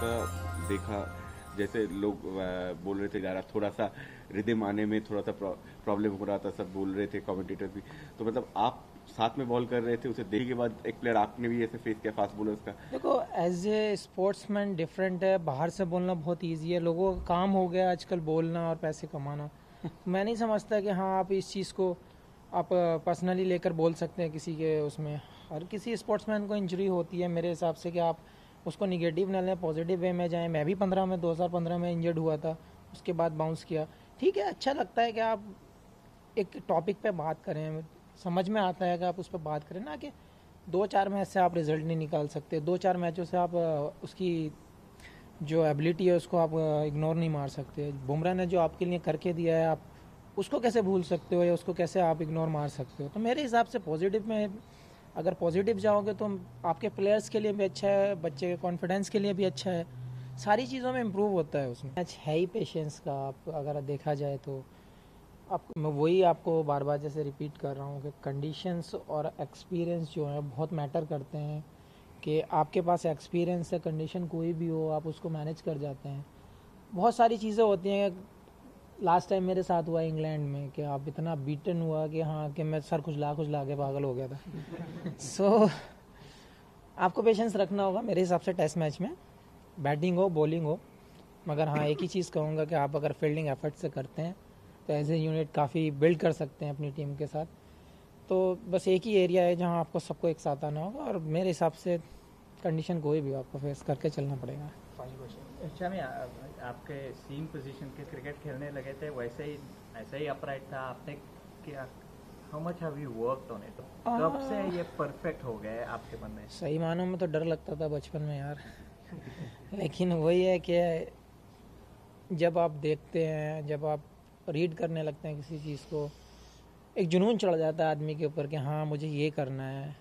सा देखा जैसे लोग बोल रहे थे जा रहा थोड़ा सा रिदम आने में थोड़ा सा प्रॉब्लम हो रहा था सब बोल रहे थे कॉमेंटेटर भी तो मतलब आप साथ में बॉल कर रहे थे उसे देख के बाद एक प्लेयर आपने भी ऐसे फेस किया फास्ट बोलर्स का देखो एज ए स्पोर्ट्समैन डिफरेंट है बाहर से बोलना बहुत ईजी है लोगों का काम हो गया आजकल बोलना और पैसे कमाना मैं नहीं समझता कि हाँ आप इस चीज़ को आप पर्सनली लेकर बोल सकते हैं किसी के उसमें हर किसी स्पोर्ट्समैन को इंजरी होती है मेरे हिसाब से कि आप उसको निगेटिव ना लें पॉजिटिव वे में जाएं मैं भी पंद्रह में पंद्रह में इंजर्ड हुआ था उसके बाद बाउंस किया ठीक है अच्छा लगता है कि आप एक टॉपिक पे बात करें समझ में आता है कि आप उस पर बात करें ना कि दो चार मैच से आप रिजल्ट नहीं निकाल सकते दो चार मैचों से आप उसकी जो एबिलिटी है उसको आप इग्नोर नहीं मार सकते बुमराह ने जो आपके लिए करके दिया है आप उसको कैसे भूल सकते हो या उसको कैसे आप इग्नोर मार सकते हो तो मेरे हिसाब से पॉजिटिव में अगर पॉजिटिव जाओगे तो आपके प्लेयर्स के लिए भी अच्छा है बच्चे के कॉन्फिडेंस के लिए भी अच्छा है सारी चीज़ों में इम्प्रूव होता है उसमें मैच है ही पेशेंस का आप अगर देखा जाए तो आप मैं वही आपको बार बार जैसे रिपीट कर रहा हूँ कि कंडीशंस और एक्सपीरियंस जो है बहुत मैटर करते हैं कि आपके पास एक्सपीरियंस है कंडीशन कोई भी हो आप उसको मैनेज कर जाते हैं बहुत सारी चीज़ें होती हैं लास्ट टाइम मेरे साथ हुआ इंग्लैंड में कि आप इतना बीटन हुआ कि हाँ कि मैं सर कुछ कुछ ला के पागल हो गया था सो so, आपको पेशेंस रखना होगा मेरे हिसाब से टेस्ट मैच में बैटिंग हो बॉलिंग हो मगर हाँ एक ही चीज़ कहूँगा कि आप अगर फील्डिंग एफर्ट से करते हैं तो एज ए यूनिट काफ़ी बिल्ड कर सकते हैं अपनी टीम के साथ तो बस एक ही एरिया है जहाँ आपको सबको एक साथ आना होगा और मेरे हिसाब से कंडीशन कोई भी आपको फेस करके चलना पड़ेगा अच्छा मैं आपके सीम पोजीशन के क्रिकेट खेलने लगे थे वैसे ही ऐसे ही अपराइट था आपने क्या how much have you worked on it कब से ये परफेक्ट हो गया है आपके मन में सही मानो में तो डर लगता था बचपन में यार लेकिन वही है कि जब आप देखते हैं जब आप रीड करने लगते हैं किसी चीज़ को एक जुनून चढ़ जाता है आदमी के ऊपर कि हाँ मुझे ये करना है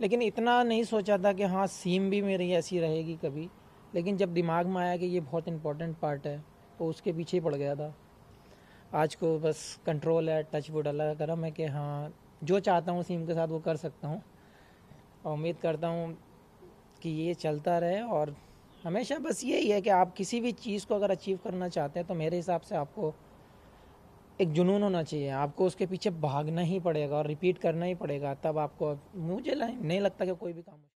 लेकिन इतना नहीं सोचा था कि हाँ सीम भी मेरी ऐसी रहेगी कभी लेकिन जब दिमाग में आया कि ये बहुत इंपॉर्टेंट पार्ट है तो उसके पीछे ही पड़ गया था आज को बस कंट्रोल है टच वुड अल्लाह करम है कि हाँ जो चाहता हूँ सीम के साथ वो कर सकता हूँ और उम्मीद करता हूँ कि ये चलता रहे और हमेशा बस यही है कि आप किसी भी चीज़ को अगर अचीव करना चाहते हैं तो मेरे हिसाब से आपको एक जुनून होना चाहिए आपको उसके पीछे भागना ही पड़ेगा और रिपीट करना ही पड़ेगा तब आपको मुझे नहीं लगता कि कोई भी काम